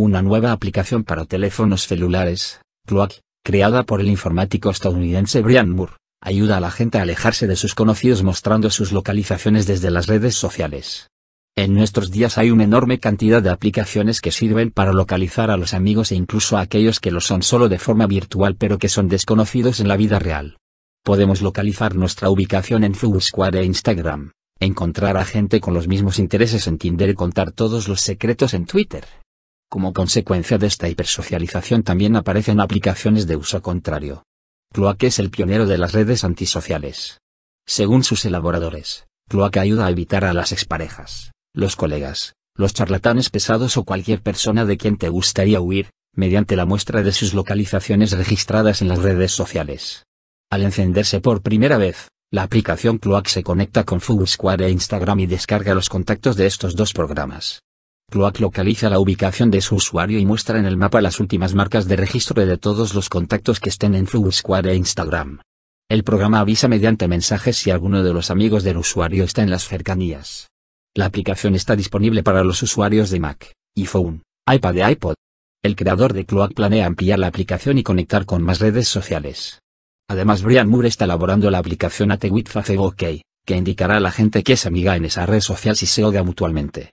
una nueva aplicación para teléfonos celulares, Cloak, creada por el informático estadounidense Brian Moore, ayuda a la gente a alejarse de sus conocidos mostrando sus localizaciones desde las redes sociales. En nuestros días hay una enorme cantidad de aplicaciones que sirven para localizar a los amigos e incluso a aquellos que lo son solo de forma virtual pero que son desconocidos en la vida real. Podemos localizar nuestra ubicación en Foursquare e Instagram, encontrar a gente con los mismos intereses en Tinder y contar todos los secretos en Twitter. Como consecuencia de esta hipersocialización también aparecen aplicaciones de uso contrario. Cloak es el pionero de las redes antisociales. Según sus elaboradores, Cloak ayuda a evitar a las exparejas, los colegas, los charlatanes pesados o cualquier persona de quien te gustaría huir, mediante la muestra de sus localizaciones registradas en las redes sociales. Al encenderse por primera vez, la aplicación Cloak se conecta con Facebook, e Instagram y descarga los contactos de estos dos programas. Cloak localiza la ubicación de su usuario y muestra en el mapa las últimas marcas de registro de todos los contactos que estén en Foursquare e Instagram. El programa avisa mediante mensajes si alguno de los amigos del usuario está en las cercanías. La aplicación está disponible para los usuarios de Mac, iPhone, iPad e iPod. El creador de Cloak planea ampliar la aplicación y conectar con más redes sociales. Además, Brian Moore está elaborando la aplicación AT que indicará a la gente que es amiga en esa red social si se odia mutualmente.